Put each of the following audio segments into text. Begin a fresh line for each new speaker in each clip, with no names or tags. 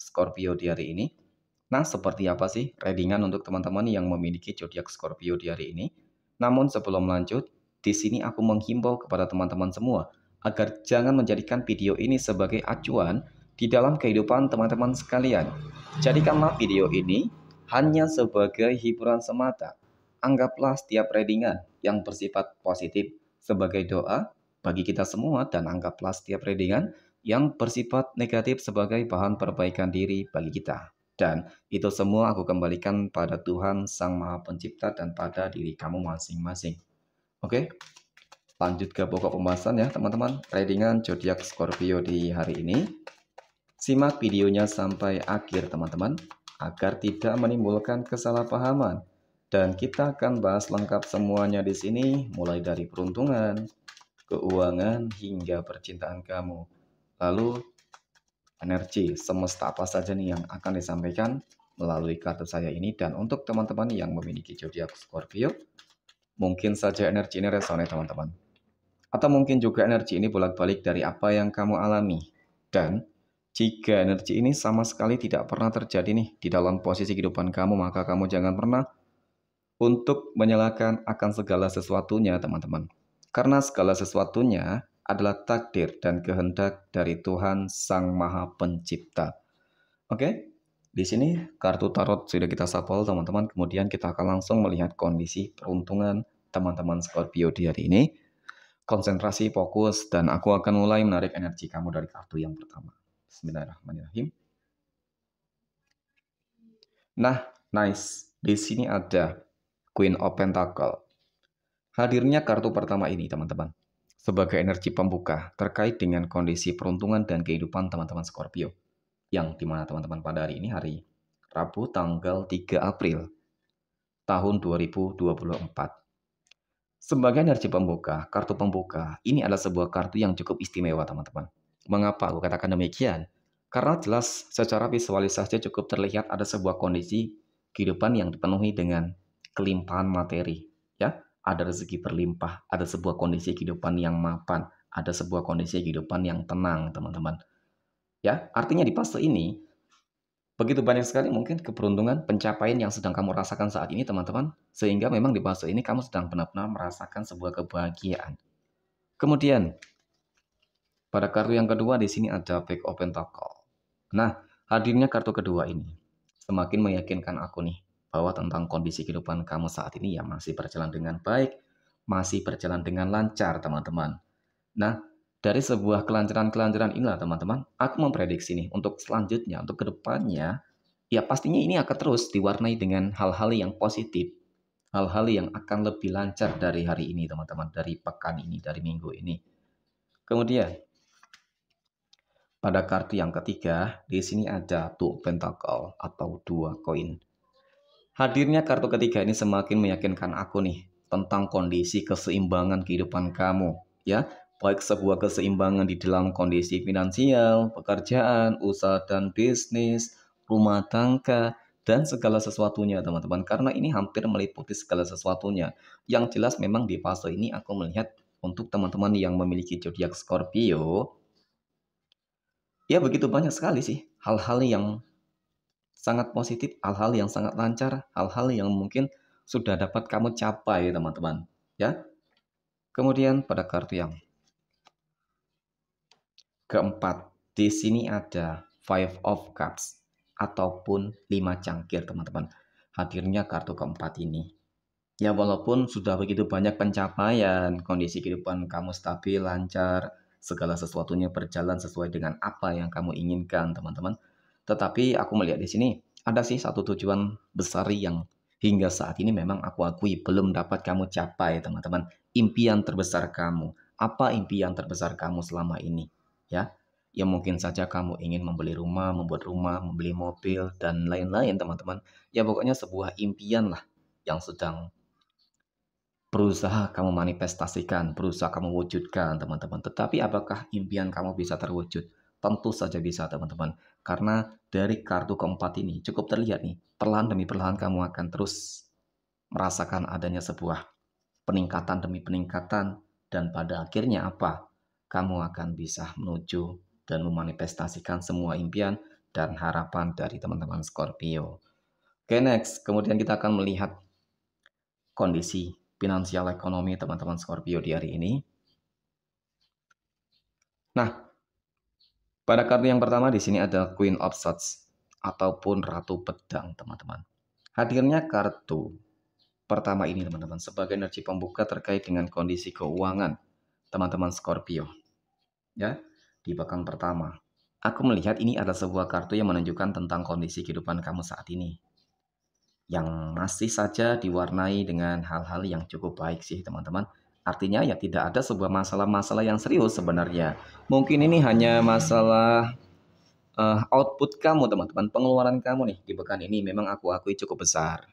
Scorpio di hari ini. Nah, seperti apa sih readingan untuk teman-teman yang memiliki zodiak Scorpio di hari ini? Namun sebelum lanjut, di sini aku menghimbau kepada teman-teman semua agar jangan menjadikan video ini sebagai acuan di dalam kehidupan teman-teman sekalian. Jadikanlah video ini hanya sebagai hiburan semata. Anggaplah setiap readingan yang bersifat positif sebagai doa bagi kita semua dan anggaplah setiap readingan yang bersifat negatif sebagai bahan perbaikan diri bagi kita. Dan itu semua aku kembalikan pada Tuhan Sang Maha Pencipta dan pada diri kamu masing-masing. Oke, lanjut ke pokok pembahasan ya teman-teman. Readingan zodiak Scorpio di hari ini. Simak videonya sampai akhir teman-teman, agar tidak menimbulkan kesalahpahaman. Dan kita akan bahas lengkap semuanya di sini, mulai dari peruntungan, keuangan, hingga percintaan kamu. Lalu energi semesta apa saja nih yang akan disampaikan melalui kartu saya ini dan untuk teman-teman yang memiliki zodiak Scorpio mungkin saja energi ini resonate teman-teman atau mungkin juga energi ini bolak-balik dari apa yang kamu alami dan jika energi ini sama sekali tidak pernah terjadi nih di dalam posisi kehidupan kamu maka kamu jangan pernah untuk menyalahkan akan segala sesuatunya teman-teman karena segala sesuatunya adalah takdir dan kehendak dari Tuhan Sang Maha Pencipta. Oke, di sini kartu tarot sudah kita sapol teman-teman. Kemudian kita akan langsung melihat kondisi peruntungan teman-teman Scorpio di hari ini. Konsentrasi, fokus, dan aku akan mulai menarik energi kamu dari kartu yang pertama. Bismillahirrahmanirrahim. Nah, nice. Di sini ada Queen of Pentacle. Hadirnya kartu pertama ini, teman-teman sebagai energi pembuka terkait dengan kondisi peruntungan dan kehidupan teman-teman Scorpio. Yang dimana teman-teman pada hari ini hari Rabu tanggal 3 April tahun 2024. Sebagai energi pembuka, kartu pembuka ini adalah sebuah kartu yang cukup istimewa teman-teman. Mengapa aku katakan demikian? Karena jelas secara visualisasi cukup terlihat ada sebuah kondisi kehidupan yang dipenuhi dengan kelimpahan materi. Ya, ada rezeki berlimpah, ada sebuah kondisi kehidupan yang mapan, ada sebuah kondisi kehidupan yang tenang, teman-teman. Ya, artinya di fase ini begitu banyak sekali mungkin keberuntungan pencapaian yang sedang kamu rasakan saat ini, teman-teman, sehingga memang di fase ini kamu sedang benar-benar merasakan sebuah kebahagiaan. Kemudian, pada kartu yang kedua di sini ada Back open Pentacle. Nah, hadirnya kartu kedua ini semakin meyakinkan aku nih bahwa tentang kondisi kehidupan kamu saat ini ya masih berjalan dengan baik, masih berjalan dengan lancar, teman-teman. Nah, dari sebuah kelancaran-kelancaran inilah, teman-teman, aku memprediksi nih untuk selanjutnya, untuk kedepannya, ya pastinya ini akan terus diwarnai dengan hal-hal yang positif, hal-hal yang akan lebih lancar dari hari ini, teman-teman, dari pekan ini, dari minggu ini. Kemudian, pada kartu yang ketiga, di sini ada two pentacle atau dua koin. Hadirnya kartu ketiga ini semakin meyakinkan aku nih tentang kondisi keseimbangan kehidupan kamu, ya. Baik sebuah keseimbangan di dalam kondisi finansial, pekerjaan, usaha dan bisnis, rumah tangga, dan segala sesuatunya, teman-teman. Karena ini hampir meliputi segala sesuatunya. Yang jelas memang di fase ini aku melihat untuk teman-teman yang memiliki zodiak Scorpio, ya begitu banyak sekali sih hal-hal yang sangat positif, hal-hal yang sangat lancar, hal-hal yang mungkin sudah dapat kamu capai, teman-teman. Ya. Kemudian pada kartu yang keempat, di sini ada Five of Cups ataupun lima cangkir, teman-teman. Hadirnya kartu keempat ini. Ya walaupun sudah begitu banyak pencapaian, kondisi kehidupan kamu stabil, lancar, segala sesuatunya berjalan sesuai dengan apa yang kamu inginkan, teman-teman. Tetapi aku melihat di sini ada sih satu tujuan besar yang hingga saat ini memang aku akui belum dapat kamu capai, teman-teman. Impian terbesar kamu. Apa impian terbesar kamu selama ini? Ya, ya mungkin saja kamu ingin membeli rumah, membuat rumah, membeli mobil, dan lain-lain, teman-teman. Ya pokoknya sebuah impian lah yang sedang berusaha kamu manifestasikan, berusaha kamu wujudkan, teman-teman. Tetapi apakah impian kamu bisa terwujud? Tentu saja bisa teman-teman. Karena dari kartu keempat ini cukup terlihat nih, perlahan demi perlahan kamu akan terus merasakan adanya sebuah peningkatan demi peningkatan dan pada akhirnya apa? Kamu akan bisa menuju dan memanifestasikan semua impian dan harapan dari teman-teman Scorpio. Oke, okay, next. Kemudian kita akan melihat kondisi finansial ekonomi teman-teman Scorpio di hari ini. Nah, pada kartu yang pertama di sini ada Queen of Swords ataupun Ratu Pedang, teman-teman. Hadirnya kartu pertama ini, teman-teman, sebagai energi pembuka terkait dengan kondisi keuangan teman-teman Scorpio. Ya, di bakang pertama. Aku melihat ini ada sebuah kartu yang menunjukkan tentang kondisi kehidupan kamu saat ini. Yang masih saja diwarnai dengan hal-hal yang cukup baik sih, teman-teman. Artinya ya tidak ada sebuah masalah-masalah yang serius sebenarnya. Mungkin ini hanya masalah uh, output kamu teman-teman, pengeluaran kamu nih di pekan ini memang aku akui cukup besar.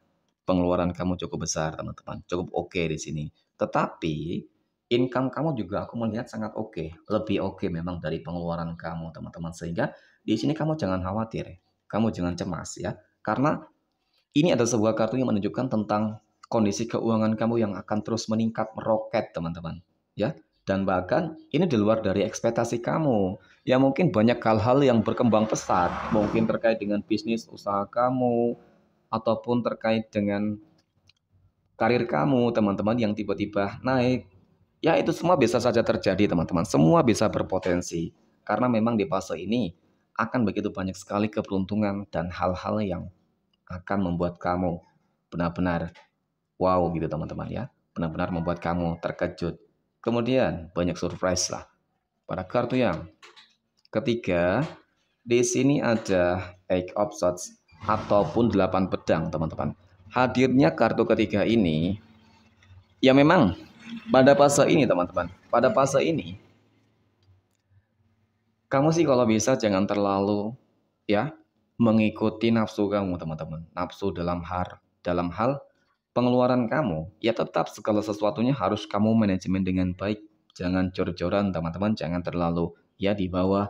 Pengeluaran kamu cukup besar teman-teman, cukup oke okay di sini. Tetapi income kamu juga aku melihat sangat oke, okay. lebih oke okay memang dari pengeluaran kamu teman-teman. Sehingga di sini kamu jangan khawatir, kamu jangan cemas ya, karena ini ada sebuah kartu yang menunjukkan tentang kondisi keuangan kamu yang akan terus meningkat meroket, teman-teman. Ya, dan bahkan ini di luar dari ekspektasi kamu. Ya mungkin banyak hal-hal yang berkembang pesat, mungkin terkait dengan bisnis usaha kamu ataupun terkait dengan karir kamu, teman-teman yang tiba-tiba naik. Ya itu semua bisa saja terjadi, teman-teman. Semua bisa berpotensi karena memang di fase ini akan begitu banyak sekali keberuntungan dan hal-hal yang akan membuat kamu benar-benar wow gitu teman-teman ya. Benar-benar membuat kamu terkejut. Kemudian banyak surprise lah pada kartu yang ketiga. Di sini ada eight of swords ataupun delapan pedang, teman-teman. Hadirnya kartu ketiga ini ya memang pada fase ini, teman-teman. Pada fase ini kamu sih kalau bisa jangan terlalu ya mengikuti nafsu kamu, teman-teman. Nafsu dalam hal dalam hal pengeluaran kamu, ya tetap segala sesuatunya harus kamu manajemen dengan baik. Jangan cor-coran teman-teman, jangan terlalu ya di bawah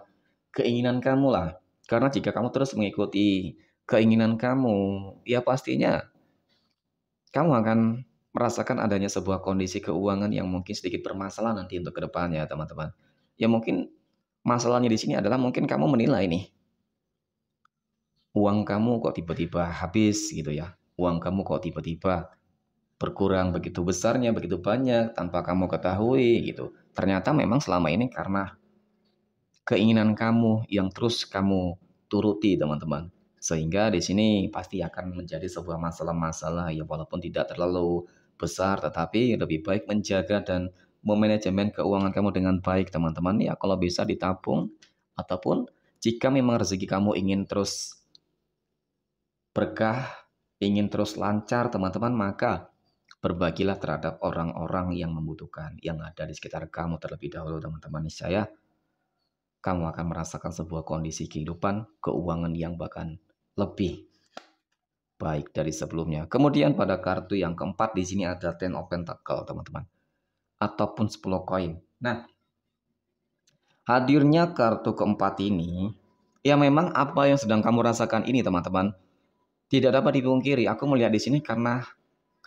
keinginan kamu lah. Karena jika kamu terus mengikuti keinginan kamu, ya pastinya kamu akan merasakan adanya sebuah kondisi keuangan yang mungkin sedikit bermasalah nanti untuk kedepannya teman-teman. Ya mungkin masalahnya di sini adalah mungkin kamu menilai nih, uang kamu kok tiba-tiba habis gitu ya. Uang kamu kok tiba-tiba berkurang begitu besarnya, begitu banyak tanpa kamu ketahui gitu. Ternyata memang selama ini karena keinginan kamu yang terus kamu turuti, teman-teman. Sehingga di sini pasti akan menjadi sebuah masalah-masalah ya walaupun tidak terlalu besar tetapi lebih baik menjaga dan memanajemen keuangan kamu dengan baik, teman-teman. Ya kalau bisa ditabung ataupun jika memang rezeki kamu ingin terus berkah, ingin terus lancar, teman-teman, maka berbagilah terhadap orang-orang yang membutuhkan yang ada di sekitar kamu terlebih dahulu teman-teman saya kamu akan merasakan sebuah kondisi kehidupan keuangan yang bahkan lebih baik dari sebelumnya. Kemudian pada kartu yang keempat di sini ada Ten of Pentacle, teman-teman. Ataupun 10 koin. Nah, hadirnya kartu keempat ini ya memang apa yang sedang kamu rasakan ini, teman-teman, tidak dapat dipungkiri. Aku melihat di sini karena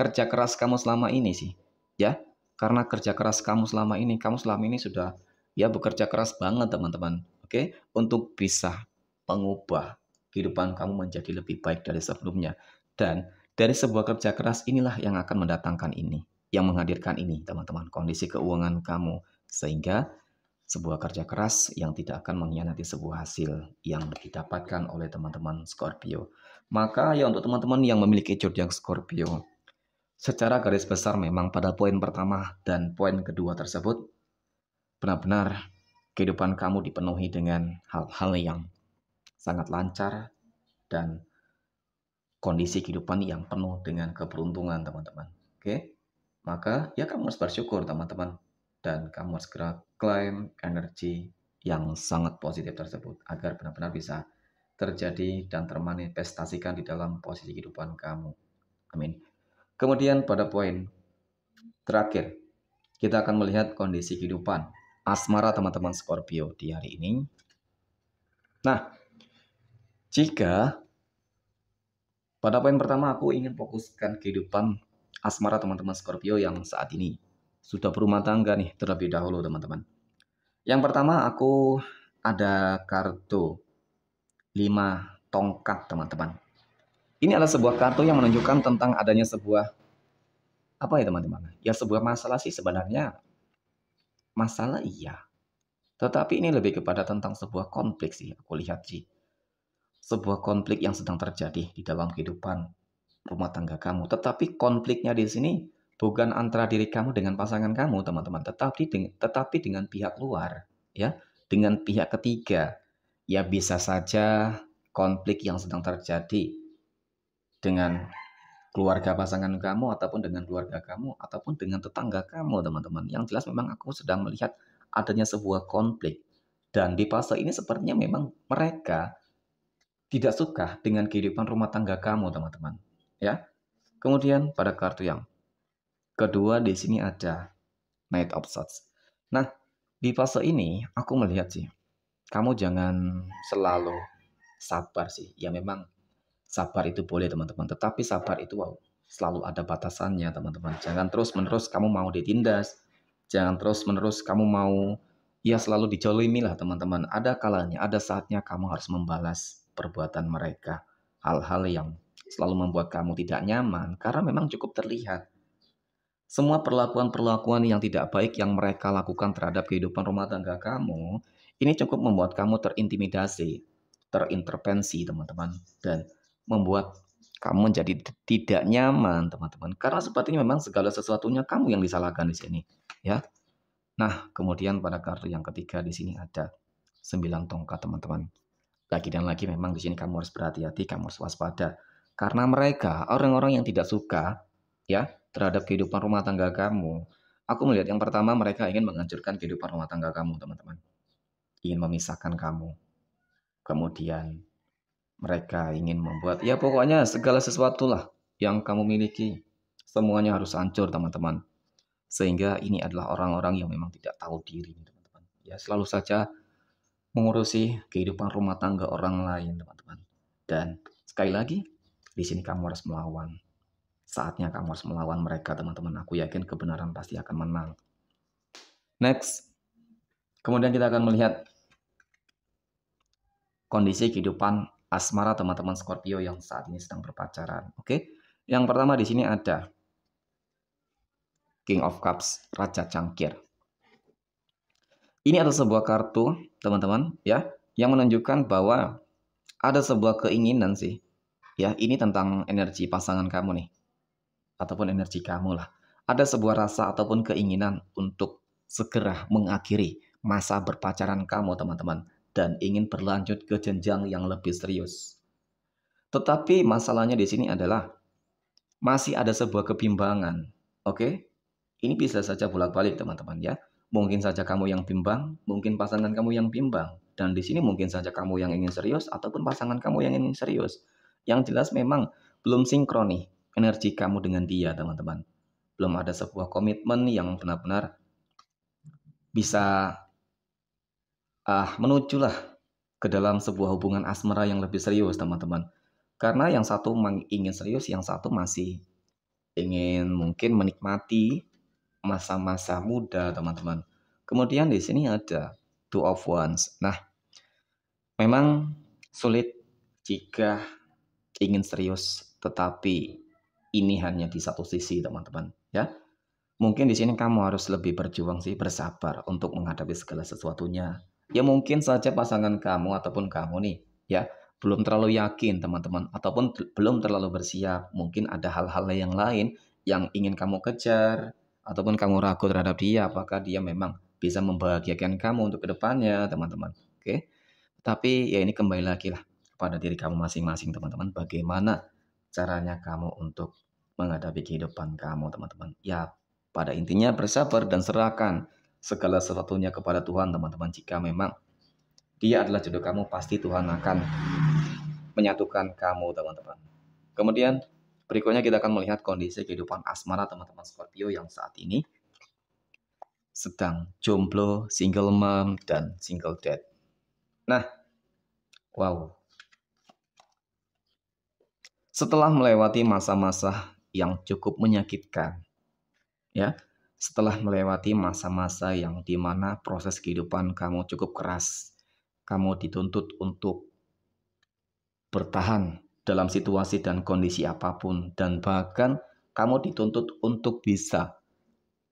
kerja keras kamu selama ini sih, ya. Karena kerja keras kamu selama ini, kamu selama ini sudah ya bekerja keras banget teman-teman, oke? Untuk bisa mengubah kehidupan kamu menjadi lebih baik dari sebelumnya. Dan dari sebuah kerja keras inilah yang akan mendatangkan ini, yang menghadirkan ini, teman-teman, kondisi keuangan kamu. Sehingga sebuah kerja keras yang tidak akan mengkhianati sebuah hasil yang didapatkan oleh teman-teman Scorpio. Maka ya untuk teman-teman yang memiliki zodiak Scorpio, Secara garis besar memang pada poin pertama dan poin kedua tersebut, benar-benar kehidupan kamu dipenuhi dengan hal-hal yang sangat lancar dan kondisi kehidupan yang penuh dengan keberuntungan teman-teman. Oke, maka ya kamu harus bersyukur teman-teman dan kamu harus segera klaim energi yang sangat positif tersebut agar benar-benar bisa terjadi dan termanifestasikan di dalam posisi kehidupan kamu. Amin. Kemudian pada poin terakhir, kita akan melihat kondisi kehidupan asmara teman-teman Scorpio di hari ini. Nah, jika pada poin pertama aku ingin fokuskan kehidupan asmara teman-teman Scorpio yang saat ini sudah berumah tangga nih terlebih dahulu teman-teman. Yang pertama aku ada kartu 5 tongkat teman-teman. Ini adalah sebuah kartu yang menunjukkan tentang adanya sebuah apa ya teman-teman? Ya sebuah masalah sih sebenarnya. Masalah iya. Tetapi ini lebih kepada tentang sebuah konflik sih aku lihat sih. Sebuah konflik yang sedang terjadi di dalam kehidupan rumah tangga kamu. Tetapi konfliknya di sini bukan antara diri kamu dengan pasangan kamu, teman-teman, tetapi tetapi dengan pihak luar, ya, dengan pihak ketiga. Ya bisa saja konflik yang sedang terjadi dengan keluarga pasangan kamu ataupun dengan keluarga kamu ataupun dengan tetangga kamu teman-teman. Yang jelas memang aku sedang melihat adanya sebuah konflik dan di fase ini sepertinya memang mereka tidak suka dengan kehidupan rumah tangga kamu teman-teman. Ya. Kemudian pada kartu yang kedua di sini ada night of Swords. Nah, di fase ini aku melihat sih kamu jangan selalu sabar sih. Ya memang Sabar itu boleh teman-teman, tetapi sabar itu wow, selalu ada batasannya teman-teman. Jangan terus-menerus kamu mau ditindas, jangan terus-menerus kamu mau ya selalu dijolimi lah teman-teman. Ada kalanya, ada saatnya kamu harus membalas perbuatan mereka. Hal-hal yang selalu membuat kamu tidak nyaman karena memang cukup terlihat. Semua perlakuan-perlakuan yang tidak baik yang mereka lakukan terhadap kehidupan rumah tangga kamu, ini cukup membuat kamu terintimidasi, terintervensi teman-teman. Dan membuat kamu jadi tidak nyaman, teman-teman. Karena sepertinya memang segala sesuatunya kamu yang disalahkan di sini, ya. Nah, kemudian pada kartu yang ketiga di sini ada sembilan tongkat, teman-teman. Lagi dan lagi memang di sini kamu harus berhati-hati, kamu harus waspada. Karena mereka orang-orang yang tidak suka ya terhadap kehidupan rumah tangga kamu. Aku melihat yang pertama mereka ingin menghancurkan kehidupan rumah tangga kamu, teman-teman. Ingin memisahkan kamu. Kemudian mereka ingin membuat ya pokoknya segala sesuatu lah yang kamu miliki semuanya harus hancur teman-teman sehingga ini adalah orang-orang yang memang tidak tahu diri teman-teman ya selalu saja mengurusi kehidupan rumah tangga orang lain teman-teman dan sekali lagi di sini kamu harus melawan saatnya kamu harus melawan mereka teman-teman aku yakin kebenaran pasti akan menang next kemudian kita akan melihat kondisi kehidupan asmara teman-teman Scorpio yang saat ini sedang berpacaran. Oke, yang pertama di sini ada King of Cups, Raja Cangkir. Ini ada sebuah kartu, teman-teman, ya, yang menunjukkan bahwa ada sebuah keinginan sih. Ya, ini tentang energi pasangan kamu nih. Ataupun energi kamu lah. Ada sebuah rasa ataupun keinginan untuk segera mengakhiri masa berpacaran kamu, teman-teman dan ingin berlanjut ke jenjang yang lebih serius. Tetapi masalahnya di sini adalah masih ada sebuah kebimbangan. Oke, ini bisa saja bolak-balik, teman-teman. Ya, mungkin saja kamu yang bimbang, mungkin pasangan kamu yang bimbang, dan di sini mungkin saja kamu yang ingin serius, ataupun pasangan kamu yang ingin serius. Yang jelas, memang belum sinkroni energi kamu dengan dia, teman-teman. Belum ada sebuah komitmen yang benar-benar bisa uh, menujulah ke dalam sebuah hubungan asmara yang lebih serius, teman-teman. Karena yang satu ingin serius, yang satu masih ingin mungkin menikmati masa-masa muda, teman-teman. Kemudian di sini ada two of ones. Nah, memang sulit jika ingin serius, tetapi ini hanya di satu sisi, teman-teman, ya. Mungkin di sini kamu harus lebih berjuang sih, bersabar untuk menghadapi segala sesuatunya. Ya mungkin saja pasangan kamu ataupun kamu nih ya belum terlalu yakin teman-teman ataupun belum terlalu bersiap. Mungkin ada hal-hal yang lain yang ingin kamu kejar ataupun kamu ragu terhadap dia apakah dia memang bisa membahagiakan kamu untuk kedepannya teman-teman. Oke. Tapi ya ini kembali lagi lah pada diri kamu masing-masing teman-teman. Bagaimana caranya kamu untuk menghadapi kehidupan kamu teman-teman. Ya pada intinya bersabar dan serahkan segala sesuatunya kepada Tuhan, teman-teman. Jika memang Dia adalah jodoh kamu, pasti Tuhan akan menyatukan kamu, teman-teman. Kemudian berikutnya kita akan melihat kondisi kehidupan asmara teman-teman Scorpio yang saat ini sedang jomblo, single mom, dan single dad. Nah, wow. Setelah melewati masa-masa yang cukup menyakitkan, ya, setelah melewati masa-masa yang dimana proses kehidupan kamu cukup keras, kamu dituntut untuk bertahan dalam situasi dan kondisi apapun, dan bahkan kamu dituntut untuk bisa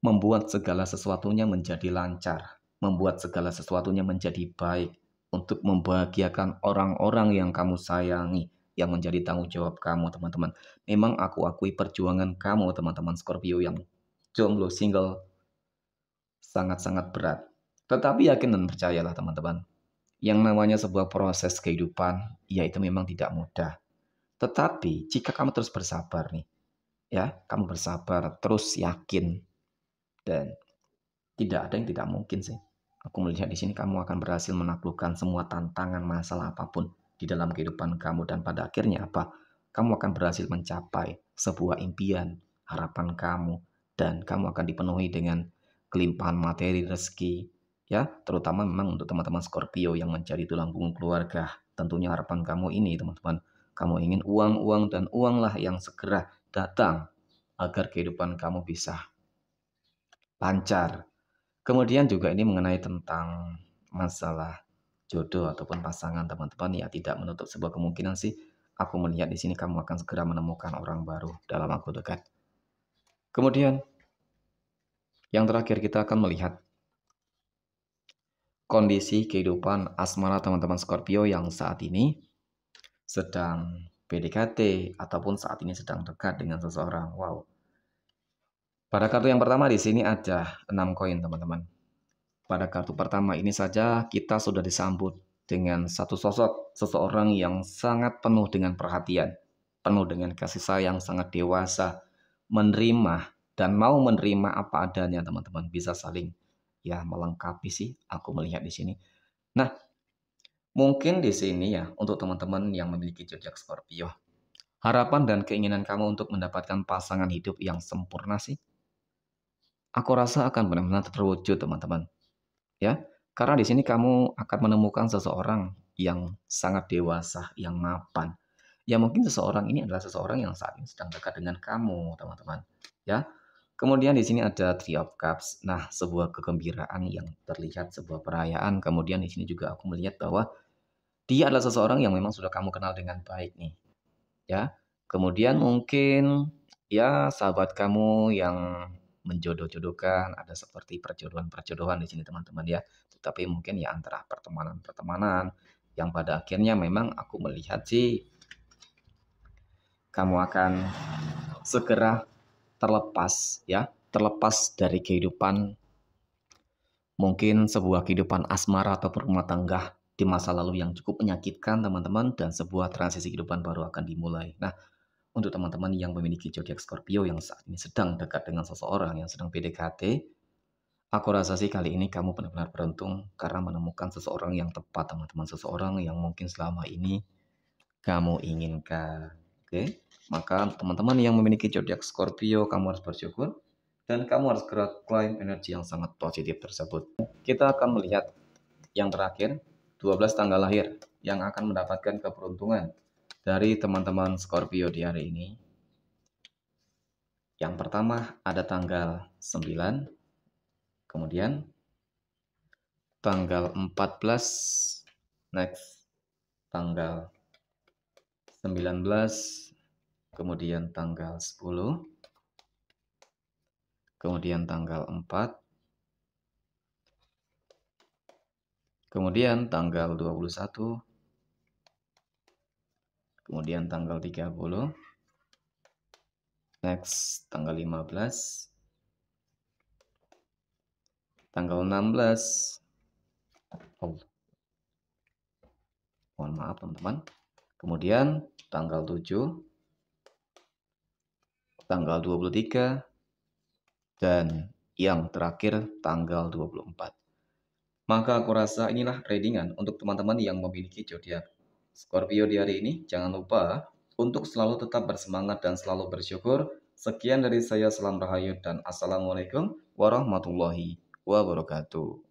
membuat segala sesuatunya menjadi lancar, membuat segala sesuatunya menjadi baik, untuk membahagiakan orang-orang yang kamu sayangi, yang menjadi tanggung jawab kamu, teman-teman. Memang aku akui perjuangan kamu, teman-teman Scorpio yang jomblo single sangat-sangat berat. Tetapi yakin dan percayalah teman-teman, yang namanya sebuah proses kehidupan, ya itu memang tidak mudah. Tetapi jika kamu terus bersabar nih, ya kamu bersabar, terus yakin, dan tidak ada yang tidak mungkin sih. Aku melihat di sini kamu akan berhasil menaklukkan semua tantangan masalah apapun di dalam kehidupan kamu dan pada akhirnya apa? Kamu akan berhasil mencapai sebuah impian, harapan kamu, dan kamu akan dipenuhi dengan kelimpahan materi rezeki ya terutama memang untuk teman-teman Scorpio yang mencari tulang punggung keluarga tentunya harapan kamu ini teman-teman kamu ingin uang-uang dan uanglah yang segera datang agar kehidupan kamu bisa lancar kemudian juga ini mengenai tentang masalah jodoh ataupun pasangan teman-teman ya tidak menutup sebuah kemungkinan sih aku melihat di sini kamu akan segera menemukan orang baru dalam waktu dekat Kemudian, yang terakhir kita akan melihat kondisi kehidupan asmara teman-teman Scorpio yang saat ini sedang PDKT ataupun saat ini sedang dekat dengan seseorang. Wow. Pada kartu yang pertama di sini ada 6 koin, teman-teman. Pada kartu pertama ini saja kita sudah disambut dengan satu sosok seseorang yang sangat penuh dengan perhatian, penuh dengan kasih sayang, sangat dewasa, menerima dan mau menerima apa adanya teman-teman bisa saling ya melengkapi sih aku melihat di sini. Nah, mungkin di sini ya untuk teman-teman yang memiliki jejak Scorpio. Harapan dan keinginan kamu untuk mendapatkan pasangan hidup yang sempurna sih aku rasa akan benar-benar terwujud teman-teman. Ya, karena di sini kamu akan menemukan seseorang yang sangat dewasa, yang mapan, ya mungkin seseorang ini adalah seseorang yang saat ini sedang dekat dengan kamu, teman-teman. Ya. Kemudian di sini ada Three of Cups. Nah, sebuah kegembiraan yang terlihat sebuah perayaan. Kemudian di sini juga aku melihat bahwa dia adalah seseorang yang memang sudah kamu kenal dengan baik nih. Ya. Kemudian mungkin ya sahabat kamu yang menjodoh-jodohkan, ada seperti perjodohan-perjodohan di sini teman-teman ya. Tetapi mungkin ya antara pertemanan-pertemanan yang pada akhirnya memang aku melihat sih kamu akan segera terlepas ya, terlepas dari kehidupan mungkin sebuah kehidupan asmara atau rumah tangga di masa lalu yang cukup menyakitkan teman-teman dan sebuah transisi kehidupan baru akan dimulai. Nah, untuk teman-teman yang memiliki zodiak Scorpio yang saat ini sedang dekat dengan seseorang yang sedang PDKT, aku rasa sih kali ini kamu benar-benar beruntung karena menemukan seseorang yang tepat, teman-teman, seseorang yang mungkin selama ini kamu inginkan. Oke, maka teman-teman yang memiliki zodiak Scorpio, kamu harus bersyukur dan kamu harus gerak klaim energi yang sangat positif tersebut. Kita akan melihat yang terakhir, 12 tanggal lahir yang akan mendapatkan keberuntungan dari teman-teman Scorpio di hari ini. Yang pertama ada tanggal 9, kemudian tanggal 14, next tanggal 19 kemudian tanggal 10 kemudian tanggal 4 kemudian tanggal 21, kemudian tanggal 30, next tanggal 15, tanggal 16, oh, mohon maaf teman-teman, Kemudian tanggal 7, tanggal 23, dan yang terakhir tanggal 24. Maka aku rasa inilah tradingan untuk teman-teman yang memiliki zodiak Scorpio di hari ini. Jangan lupa untuk selalu tetap bersemangat dan selalu bersyukur. Sekian dari saya, Salam Rahayu dan Assalamualaikum warahmatullahi wabarakatuh.